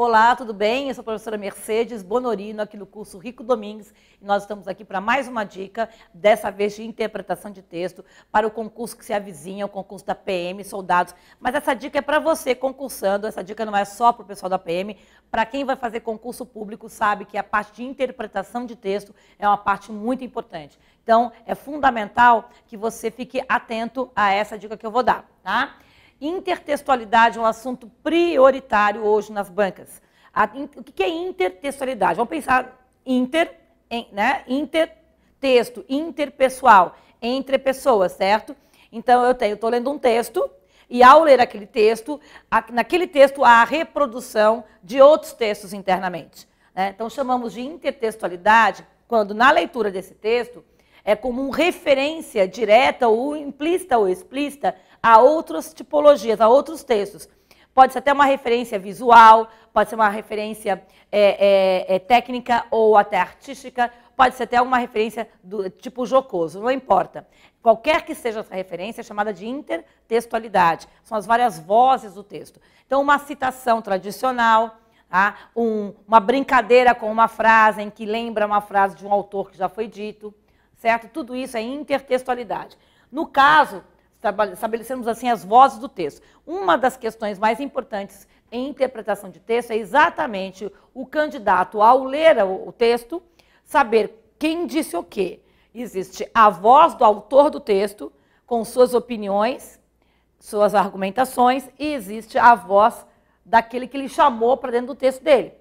Olá, tudo bem? Eu sou a professora Mercedes Bonorino, aqui do curso Rico Domingues, e nós estamos aqui para mais uma dica, dessa vez de interpretação de texto, para o concurso que se avizinha, o concurso da PM, soldados. Mas essa dica é para você, concursando, essa dica não é só para o pessoal da PM, para quem vai fazer concurso público sabe que a parte de interpretação de texto é uma parte muito importante. Então, é fundamental que você fique atento a essa dica que eu vou dar, tá? Intertextualidade é um assunto prioritário hoje nas bancas. A, in, o que é intertextualidade? Vamos pensar inter, em, né? Intertexto, interpessoal, entre pessoas, certo? Então eu tenho, estou lendo um texto e ao ler aquele texto, a, naquele texto há a reprodução de outros textos internamente. Né? Então chamamos de intertextualidade quando na leitura desse texto é uma referência direta ou implícita ou explícita a outras tipologias, a outros textos. Pode ser até uma referência visual, pode ser uma referência é, é, é, técnica ou até artística, pode ser até uma referência do tipo jocoso, não importa. Qualquer que seja essa referência é chamada de intertextualidade. São as várias vozes do texto. Então, uma citação tradicional, tá? um, uma brincadeira com uma frase em que lembra uma frase de um autor que já foi dito certo? Tudo isso é intertextualidade. No caso, estabelecemos assim as vozes do texto. Uma das questões mais importantes em interpretação de texto é exatamente o candidato, ao ler o texto, saber quem disse o quê. Existe a voz do autor do texto, com suas opiniões, suas argumentações, e existe a voz daquele que lhe chamou para dentro do texto dele,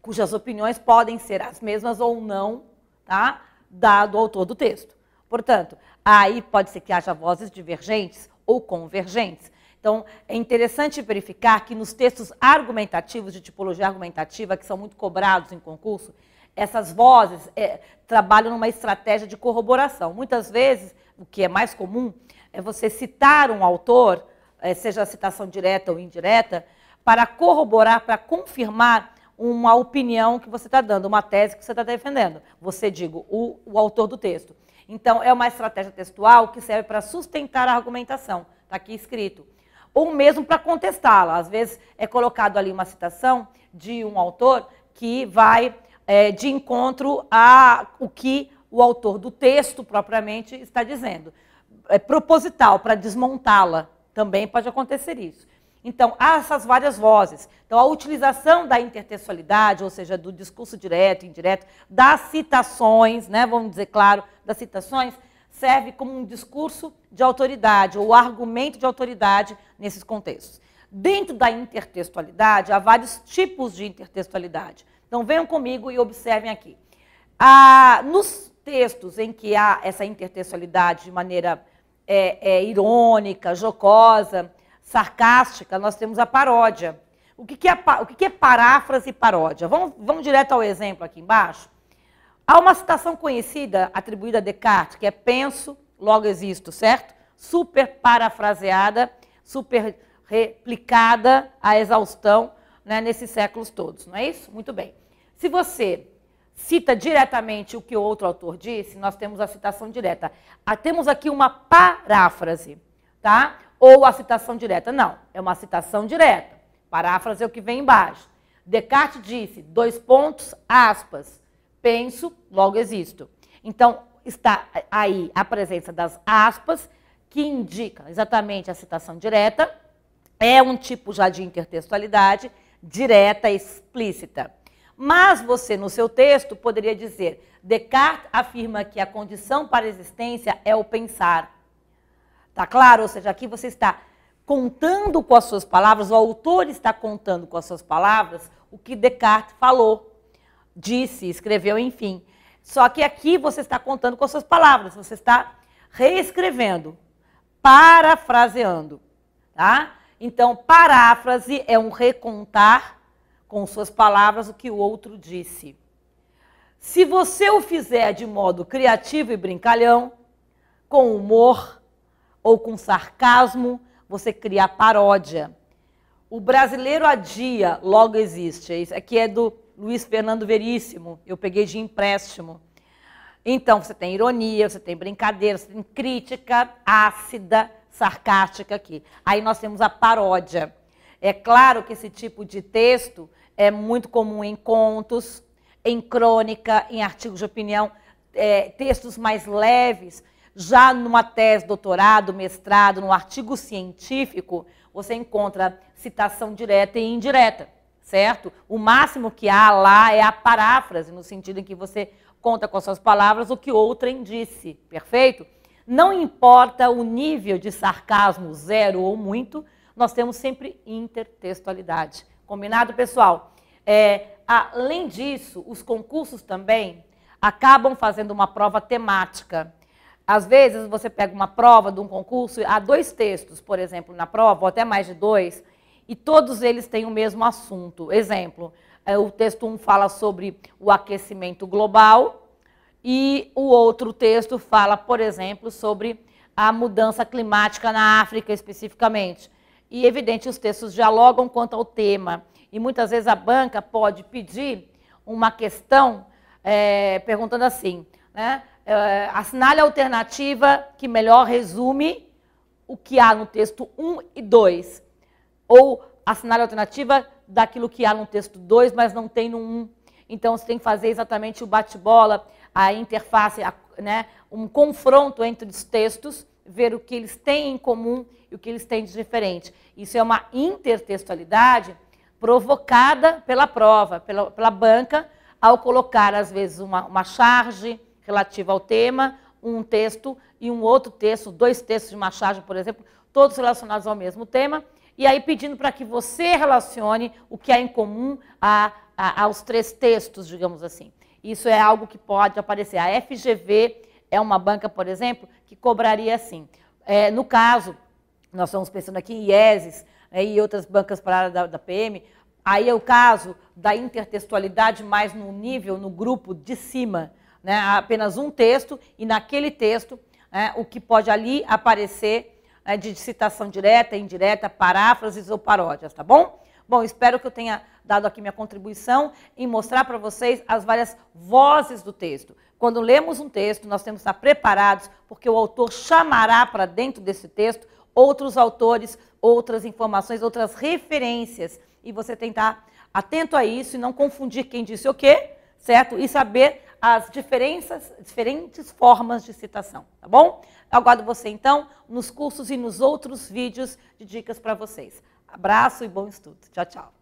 cujas opiniões podem ser as mesmas ou não, tá? dado ao autor do texto. Portanto, aí pode ser que haja vozes divergentes ou convergentes. Então, é interessante verificar que nos textos argumentativos, de tipologia argumentativa, que são muito cobrados em concurso, essas vozes é, trabalham numa estratégia de corroboração. Muitas vezes, o que é mais comum, é você citar um autor, é, seja citação direta ou indireta, para corroborar, para confirmar uma opinião que você está dando, uma tese que você está defendendo. Você, digo, o, o autor do texto. Então, é uma estratégia textual que serve para sustentar a argumentação. Está aqui escrito ou mesmo para contestá-la. Às vezes é colocado ali uma citação de um autor que vai é, de encontro a o que o autor do texto propriamente está dizendo. É proposital para desmontá-la. Também pode acontecer isso. Então, há essas várias vozes. Então, a utilização da intertextualidade, ou seja, do discurso direto e indireto, das citações, né, vamos dizer claro, das citações, serve como um discurso de autoridade ou argumento de autoridade nesses contextos. Dentro da intertextualidade, há vários tipos de intertextualidade. Então, venham comigo e observem aqui. Ah, nos textos em que há essa intertextualidade de maneira é, é, irônica, jocosa, sarcástica, nós temos a paródia. O que, que, é, o que, que é paráfrase e paródia? Vamos, vamos direto ao exemplo aqui embaixo. Há uma citação conhecida atribuída a Descartes, que é penso, logo existo, certo? Super parafraseada, super replicada à exaustão né, nesses séculos todos, não é isso? Muito bem. Se você cita diretamente o que outro autor disse, nós temos a citação direta. Ah, temos aqui uma paráfrase, tá? ou a citação direta. Não, é uma citação direta. Paráfrase é o que vem embaixo. Descartes disse, dois pontos, aspas, penso, logo existo. Então, está aí a presença das aspas, que indica exatamente a citação direta. É um tipo já de intertextualidade, direta, explícita. Mas você, no seu texto, poderia dizer: Descartes afirma que a condição para a existência é o pensar. Tá claro? Ou seja, aqui você está contando com as suas palavras, o autor está contando com as suas palavras o que Descartes falou, disse, escreveu, enfim. Só que aqui você está contando com as suas palavras, você está reescrevendo, parafraseando, tá? Então, paráfrase é um recontar com suas palavras o que o outro disse. Se você o fizer de modo criativo e brincalhão, com humor, ou com sarcasmo, você criar paródia. O brasileiro adia, logo existe. É isso aqui é, é do Luiz Fernando Veríssimo, eu peguei de empréstimo. Então, você tem ironia, você tem brincadeira, você tem crítica ácida, sarcástica aqui. Aí nós temos a paródia. É claro que esse tipo de texto é muito comum em contos, em crônica, em artigos de opinião, é, textos mais leves já numa tese, doutorado, mestrado, num artigo científico, você encontra citação direta e indireta, certo? O máximo que há lá é a paráfrase, no sentido em que você conta com as suas palavras o que outrem disse, perfeito? Não importa o nível de sarcasmo, zero ou muito, nós temos sempre intertextualidade. Combinado, pessoal? É, além disso, os concursos também acabam fazendo uma prova temática. Às vezes você pega uma prova de um concurso, há dois textos, por exemplo, na prova, ou até mais de dois, e todos eles têm o mesmo assunto. Exemplo, é, o texto 1 um fala sobre o aquecimento global e o outro texto fala, por exemplo, sobre a mudança climática na África especificamente. E, evidente, os textos dialogam quanto ao tema. E muitas vezes a banca pode pedir uma questão é, perguntando assim, né? Uh, assinale a alternativa que melhor resume o que há no texto 1 e 2. Ou assinale a alternativa daquilo que há no texto 2, mas não tem no 1. Então, você tem que fazer exatamente o bate-bola, a interface, a, né, um confronto entre os textos, ver o que eles têm em comum e o que eles têm de diferente. Isso é uma intertextualidade provocada pela prova, pela, pela banca, ao colocar, às vezes, uma, uma charge, relativo ao tema, um texto e um outro texto, dois textos de Machado, por exemplo, todos relacionados ao mesmo tema, e aí pedindo para que você relacione o que há em comum a, a, aos três textos, digamos assim. Isso é algo que pode aparecer. A FGV é uma banca, por exemplo, que cobraria assim. É, no caso, nós estamos pensando aqui em IESES é, e outras bancas para a área da, da PM, aí é o caso da intertextualidade mais no nível, no grupo de cima, né, apenas um texto e naquele texto né, o que pode ali aparecer né, de citação direta, indireta, paráfrases ou paródias, tá bom? Bom, espero que eu tenha dado aqui minha contribuição em mostrar para vocês as várias vozes do texto. Quando lemos um texto, nós temos que estar preparados, porque o autor chamará para dentro desse texto outros autores, outras informações, outras referências. E você tem que estar atento a isso e não confundir quem disse o quê, certo? E saber as diferenças, diferentes formas de citação, tá bom? Aguardo você então nos cursos e nos outros vídeos de dicas para vocês. Abraço e bom estudo. Tchau, tchau.